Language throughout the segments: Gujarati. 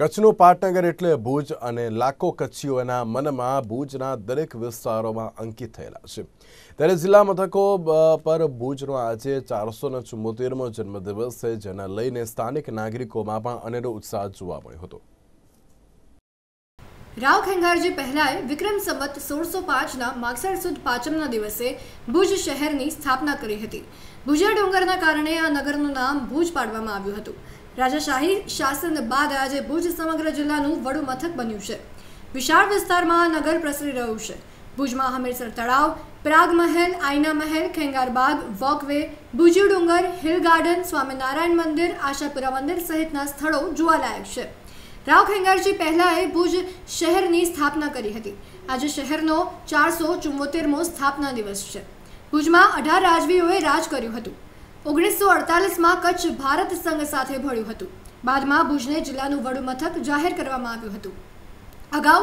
કચ્છનું પાટનગર એટલે ભુજ અને લાખો કચ્છીઓના મનમાં ભુજના દરેક વિસ્તારોમાં અંકિત થયેલા છે ત્યારે જિલ્લા મથકો પર ભુજનો આજે ચારસો ને ચુમ્મોતેરમો જન્મદિવસ છે જેના લઈને સ્થાનિક નાગરિકોમાં પણ અનેરો ઉત્સાહ જોવા મળ્યો હતો રાવ ખેંગારજી પહેલાએ વિક્રમ સંવત સોળસો પાંચના માગસર સુદ પાંચમના દિવસે ભુજ શહેરની સ્થાપના કરી હતી ભુજા ડુંગરના કારણે આ નગરનું નામ ભુજ પાડવામાં આવ્યું હતું રાજાશાહી શાસન બાદ આજે ભુજ સમગ્ર જિલ્લાનું વડું મથક બન્યું છે વિશાળ વિસ્તારમાં નગર પ્રસરી રહ્યું છે ભુજમાં હમીરસર તળાવ પ્રાગ મહેલ આઈના મહેલ ખેંગારબાગ વોકવે ભુજી ડુંગર હિલ ગાર્ડન સ્વામિનારાયણ મંદિર આશાપુરા મંદિર સહિતના સ્થળો જોવાલાયક છે રાવ ખેંગારજી પહેલાંએ ભુજ શહેરની સ્થાપના કરી હતી આજે શહેરનો ચારસો ચુમ્મોતેરમો સ્થાપના દિવસ છે ભુજમાં અઢાર રાજવીઓએ રાજ કર્યું હતું ઓગણીસો અડતાલીસમાં કચ્છ ભારત સંઘ સાથે ભળ્યું હતું બાદમાં ભુજને જિલ્લાનું વડુ મથક જાહેર કરવામાં આવ્યું હતું અગાઉ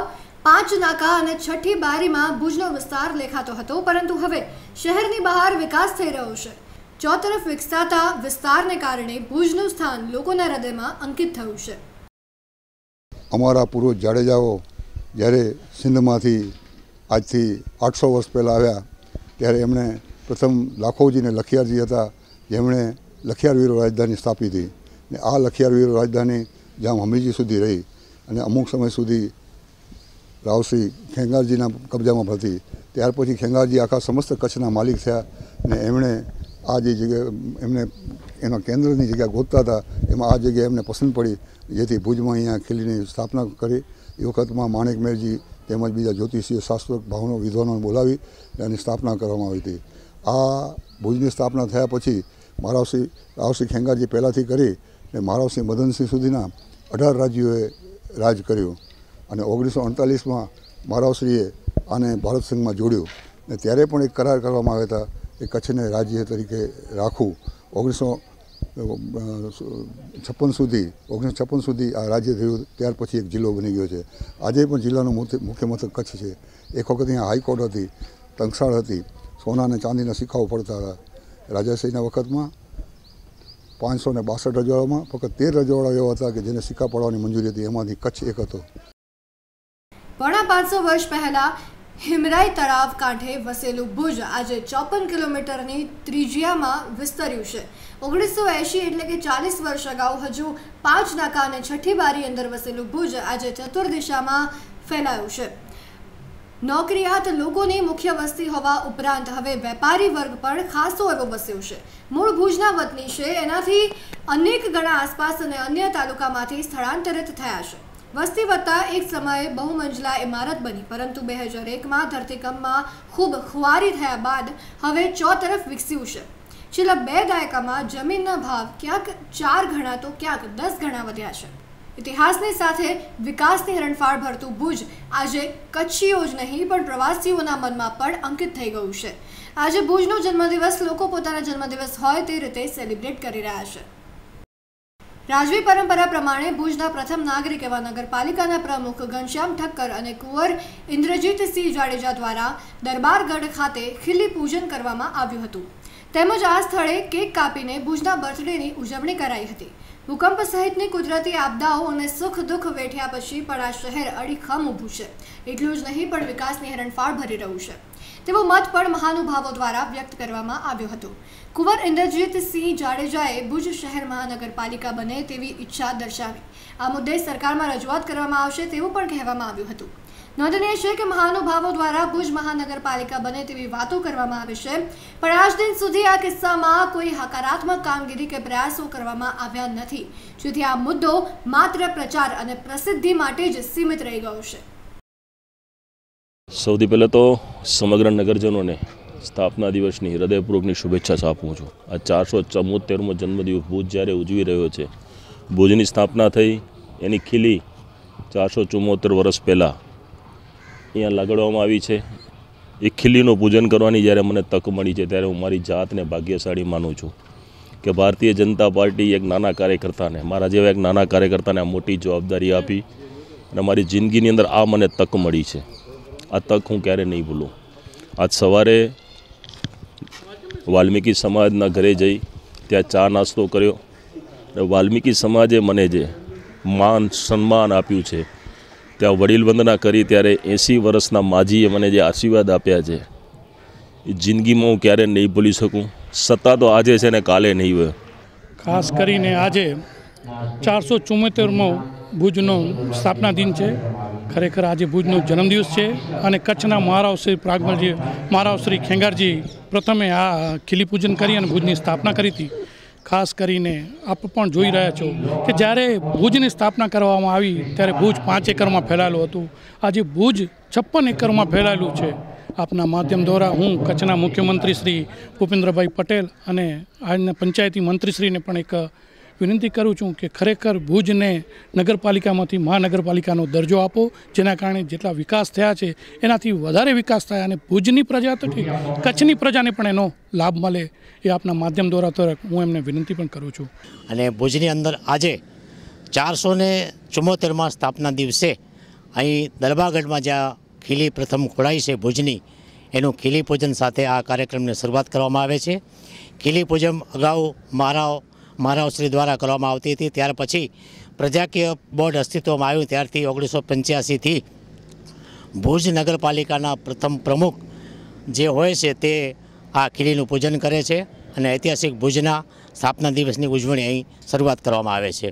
પાંચ નાકા અને છઠ્ઠી બારીમાં ભુજનો વિસ્તાર લેખાતો હતો પરંતુ હવે શહેરની બહાર વિકાસ થઈ રહ્યો છે ચોતરફ વિકસાતા વિસ્તારને કારણે ભુજનું સ્થાન લોકોના હૃદયમાં અંકિત થયું છે અમારા પૂર્વ જાડેજાઓ જ્યારે સિંધમાંથી આજથી આઠસો વર્ષ પહેલાં આવ્યા ત્યારે એમણે પ્રથમ લાખોજીને લખિયારજી હતા જેમણે લખિયારવીરો રાજધાની સ્થાપી હતી ને આ લખિયાર રાજધાની જામ હમીજી સુધી રહી અને અમુક સમય સુધી રાવશ્રી ખેંગારજીના કબજામાં હતી ત્યાર પછી ખેંગારજી આખા સમસ્ત કચ્છના માલિક થયા ને એમણે આ જે જગ્યા એમને એના કેન્દ્રની જગ્યા ગોતતા હતા એમાં આ જગ્યા એમને પસંદ પડી જેથી ભુજમાં અહીંયા ખીલીની સ્થાપના કરી એ વખતમાં માણેક મેરજી તેમજ બીજા જ્યોતિષીય શાસ્ત્ર ભાવનો વિદ્વાનોને બોલાવી એની સ્થાપના કરવામાં આવી હતી આ ભુજની સ્થાપના થયા પછી મહારાવસિંહ રાવસિંહ ખેંગારજી પહેલાંથી કરી ને મહારાવસિંહ મદનસિંહ સુધીના અઢાર રાજ્યોએ રાજ કર્યું અને ઓગણીસો અડતાલીસમાં મહારાવશ્રીએ આને ભારત સંઘમાં જોડ્યું ને ત્યારે પણ એક કરાર કરવામાં આવ્યા હતા કે કચ્છને રાજ્ય તરીકે રાખવું ઓગણીસો છપ્પન સુધી ઓગણીસો છપ્પન સુધી આ રાજ્ય થયું ત્યાર પછી એક જિલ્લો બની ગયો છે આજે પણ જિલ્લાનું મુખ્ય મથક કચ્છ છે એક વખત અહીંયા હાઈકોર્ટ હતી ટંકશાળ હતી સોના અને ચાંદીના સિક્કાઓ પડતા હતા રાજાશાહીના વખતમાં પાંચસો ને બાસઠ રજવાડામાં ફક્ત તેર રજવાડા એવા હતા કે જેને સિક્કા પડવાની મંજૂરી હતી એમાંથી કચ્છ એક હતો પોણા પાંચસો વર્ષ પહેલા હિમરાઈ તળાવ કાંઠે વસેલું ભુજ આજે ચોપન કિલોમીટરની ત્રિજ્યામાં વિસ્તર્યું છે ઓગણીસો એંશી એટલે કે ચાલીસ વર્ષ અગાઉ હજુ પાંચ નાકા અને છઠ્ઠી બારી અંદર વસેલું ભુજ આજે દિશામાં ફેલાયું છે નોકરિયાત લોકોની મુખ્ય વસ્તી હોવા ઉપરાંત હવે વેપારી વર્ગ પણ ખાસો એવો વસ્યો છે મૂળ ભુજના વતની છે એનાથી અનેક ગણા આસપાસ અને અન્ય તાલુકામાંથી સ્થળાંતરિત થયા છે વસ્તી વધતા એક સમયે બહુમંજલા ઇમારત બની પરંતુ બે હજાર એકમાં ધરતીકંપમાં ખૂબ ખુવારી થયા બાદ હવે ચોતરફ વિકસ્યું છે છેલ્લા બે દાયકામાં જમીનના ભાવ ક્યાંક ચાર ગણા તો ક્યાંક દસ ગણા વધ્યા છે ઇતિહાસની સાથે વિકાસની હરણફાળ ભરતું ભુજ આજે કચ્છીઓ જ નહીં પણ પ્રવાસીઓના મનમાં પણ અંકિત થઈ ગયું છે આજે ભુજનો જન્મદિવસ લોકો પોતાના જન્મદિવસ હોય તે રીતે સેલિબ્રેટ કરી રહ્યા છે રાજવી પરંપરા પ્રમાણે ભુજના પ્રથમ નાગરિક એવા નગરપાલિકાના પ્રમુખ ઘનશ્યામ ઠક્કર અને કુંવર ઇન્દ્રજીતસિંહ જાડેજા દ્વારા દરબારગઢ ખાતે ખીલી પૂજન કરવામાં આવ્યું હતું તેમજ આ સ્થળે કેક કાપીને ભુજના બર્થડેની ઉજવણી કરાઈ હતી ભૂકંપ સહિતની કુદરતી આપદાઓ અને સુખ દુઃખ વેઠ્યા પછી પણ આ શહેર અડીખમ ઊભું છે એટલું જ નહીં પણ વિકાસની હેરણફાળ ભરી રહ્યું છે તેવો મત પણ મહાનુભાવો દ્વારા વ્યક્ત કરવામાં આવ્યો હતો કુંવર ઇન્દ્રજીત સિંહ જાડેજાએ ભુજ શહેર મહાનગરપાલિકા બને તેવી ઈચ્છા દર્શાવી આ મુદ્દે સરકારમાં રજૂઆત કરવામાં આવશે તેવું પણ કહેવામાં આવ્યું હતું નોંધનીય છે કે મહાનુભાવો દ્વારા ભુજ મહાનગરપાલિકા બને તેવી વાતો કરવામાં આવી છે પણ આજ દિન સુધી આ કિસ્સામાં કોઈ હકારાત્મક કામગીરી કે પ્રયાસો કરવામાં આવ્યા નથી જેથી આ મુદ્દો માત્ર પ્રચાર અને પ્રસિદ્ધિ માટે જ સીમિત રહી ગયો છે સૌથી પહેલાં તો સમગ્ર નગરજનોને સ્થાપના દિવસની હૃદયપૂર્વકની શુભેચ્છા આપું છું આ ચારસો ચમોતેરમો જન્મદિવસ ભુજ જ્યારે ઉજવી રહ્યો છે ભુજની સ્થાપના થઈ એની ખીલી ચારસો ચુમ્મોતેર વર્ષ પહેલાં અહીંયા લગાડવામાં આવી છે એ ખીલીનું પૂજન કરવાની જ્યારે મને તક મળી છે ત્યારે હું મારી જાતને ભાગ્યશાળી માનું છું કે ભારતીય જનતા પાર્ટી એક નાના કાર્યકર્તાને મારા જેવા એક નાના કાર્યકર્તાને આ મોટી જવાબદારી આપી અને મારી જિંદગીની અંદર આ મને તક મળી છે આ તક હું ક્યારે નહીં ભૂલું આજ સવારે વાલ્મીકી સમાજના ઘરે જઈ ત્યાં ચા નાસ્તો કર્યો અને વાલ્મીકી સમાજે મને જે માન સન્માન આપ્યું છે ત્યાં વડીલ વંદના કરી ત્યારે એંસી વર્ષના માજીએ મને જે આશીર્વાદ આપ્યા છે એ જિંદગીમાં હું ક્યારે નહીં ભૂલી શકું સત્તા તો આજે છે ને કાલે નહીં હોય ખાસ કરીને આજે ચારસો ચુમ્મોતેરમો ભુજનો સ્થાપના દિન છે ખરેખર આજે ભુજનો જન્મદિવસ છે અને કચ્છના મહારાવ શ્રી પ્રાગમલજી મહારાવ શ્રી ખેંગારજી પ્રથમે આ ખીલી પૂજન કરી અને ભુજની સ્થાપના કરી હતી ખાસ કરીને આપ પણ જોઈ રહ્યા છો કે જ્યારે ભુજની સ્થાપના કરવામાં આવી ત્યારે ભુજ પાંચ એકરમાં ફેલાયેલું હતું આજે ભુજ છપ્પન એકરમાં ફેલાયેલું છે આપના માધ્યમ દ્વારા હું કચ્છના મુખ્યમંત્રી શ્રી ભૂપેન્દ્રભાઈ પટેલ અને આજના પંચાયતી મંત્રીશ્રીને પણ એક વિનંતી કરું છું કે ખરેખર ભુજને નગરપાલિકામાંથી મહાનગરપાલિકાનો દરજ્જો આપો જેના કારણે જેટલા વિકાસ થયા છે એનાથી વધારે વિકાસ થયા અને ભુજની પ્રજા તથા કચ્છની પ્રજાને પણ એનો લાભ મળે એ આપના માધ્યમ દ્વારા તરફ હું એમને વિનંતી પણ કરું છું અને ભુજની અંદર આજે ચારસો ને ચુમ્મોતેરમાં સ્થાપના દિવસે અહીં દરબાગઢમાં જ્યાં ખીલી પ્રથમ ખોડાઈ છે ભુજની એનું ખીલી પૂજન સાથે આ કાર્યક્રમની શરૂઆત કરવામાં આવે છે ખીલી પૂજન અગાઉ મારા માનવશ્રી દ્વારા કરવામાં આવતી હતી ત્યાર પછી પ્રજાકીય બોર્ડ અસ્તિત્વમાં આવ્યું ત્યારથી ઓગણીસો પંચ્યાસીથી ભુજ નગરપાલિકાના પ્રથમ પ્રમુખ જે હોય છે તે આ ખીલીનું પૂજન કરે છે અને ઐતિહાસિક ભુજના સ્થાપના દિવસની ઉજવણી અહીં શરૂઆત કરવામાં આવે છે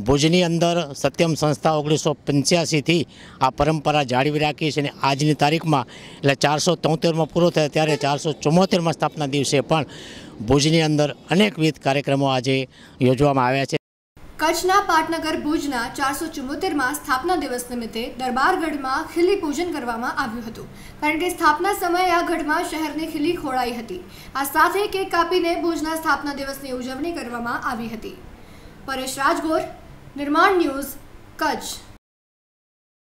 ભુજની અંદર સત્યમ સંસ્થા ઓગણીસો પંચ્યાસીથી આ પરંપરા જાળવી રાખી છે અને આજની તારીખમાં એટલે ચારસો તોતેરમાં પૂરો થયો ત્યારે ચારસો ચુમ્મોતેરમાં સ્થાપના દિવસે પણ ભુજની અંદર અનેકવિધ કાર્યક્રમો આજે યોજવામાં આવ્યા છે કચ્છના પાટનગર ભુજના ચારસો ચુમ્મોતેરમાં સ્થાપના દિવસ નિમિત્તે દરબારગઢમાં ખીલી પૂજન કરવામાં આવ્યું હતું કારણ કે સ્થાપના સમયે આ ગઢમાં શહેરની ખીલી ખોળાઈ હતી આ સાથે કેક કાપીને ભુજના સ્થાપના દિવસની ઉજવણી કરવામાં આવી હતી પરેશ રાજગોર નિર્માણ ન્યૂઝ કચ્છ